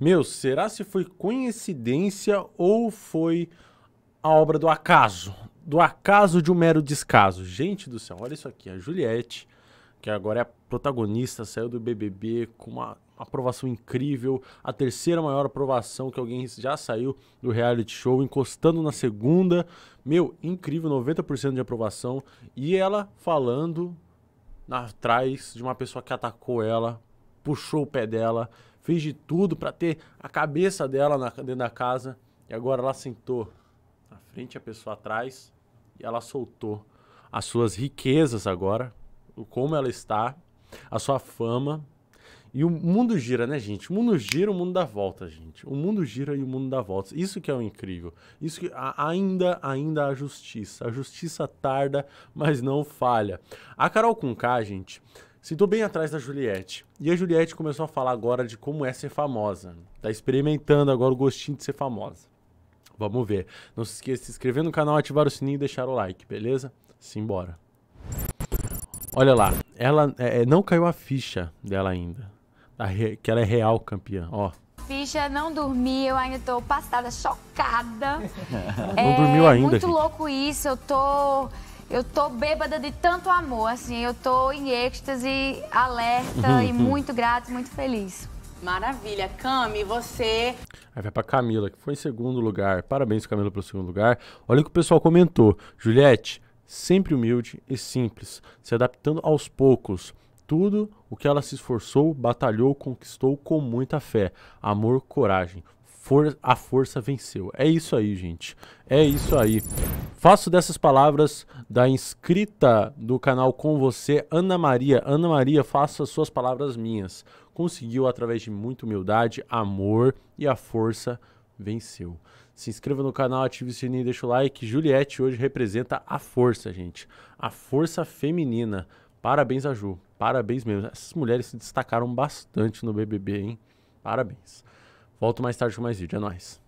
Meu, será se foi coincidência ou foi a obra do acaso? Do acaso de um mero descaso. Gente do céu, olha isso aqui. A Juliette, que agora é a protagonista, saiu do BBB com uma aprovação incrível, a terceira maior aprovação que alguém já saiu do reality show, encostando na segunda. Meu, incrível, 90% de aprovação. E ela falando atrás de uma pessoa que atacou ela puxou o pé dela, fez de tudo para ter a cabeça dela na, dentro da casa. E agora ela sentou na frente, a pessoa atrás, e ela soltou as suas riquezas agora, como ela está, a sua fama, e o mundo gira, né, gente? O mundo gira, o mundo dá volta, gente. O mundo gira e o mundo dá volta. Isso que é o incrível. Isso que ainda, ainda há justiça. A justiça tarda, mas não falha. A Carol Conká, gente, sentou bem atrás da Juliette. E a Juliette começou a falar agora de como é ser famosa. Tá experimentando agora o gostinho de ser famosa. Vamos ver. Não se esqueça de se inscrever no canal, ativar o sininho e deixar o like, beleza? Simbora. Olha lá, ela é, é não caiu a ficha dela ainda que ela é real campeã, ó. Ficha, não dormi, eu ainda tô passada, chocada. não é, dormiu ainda, Muito gente. louco isso, eu tô... Eu tô bêbada de tanto amor, assim, eu tô em êxtase, alerta uhum. e muito grato, muito feliz. Maravilha. Cami, você. Aí vai pra Camila, que foi em segundo lugar. Parabéns, Camila, pelo segundo lugar. Olha o que o pessoal comentou. Juliette, sempre humilde e simples, se adaptando aos poucos. Tudo o que ela se esforçou, batalhou, conquistou com muita fé, amor, coragem. For a força venceu. É isso aí, gente. É isso aí. Faço dessas palavras da inscrita do canal com você, Ana Maria. Ana Maria, faço as suas palavras minhas. Conseguiu através de muita humildade, amor e a força venceu. Se inscreva no canal, ative o sininho e deixa o like. Juliette hoje representa a força, gente. A força feminina. Parabéns a Ju. Parabéns mesmo. Essas mulheres se destacaram bastante no BBB, hein? Parabéns. Volto mais tarde com mais vídeo. É nóis.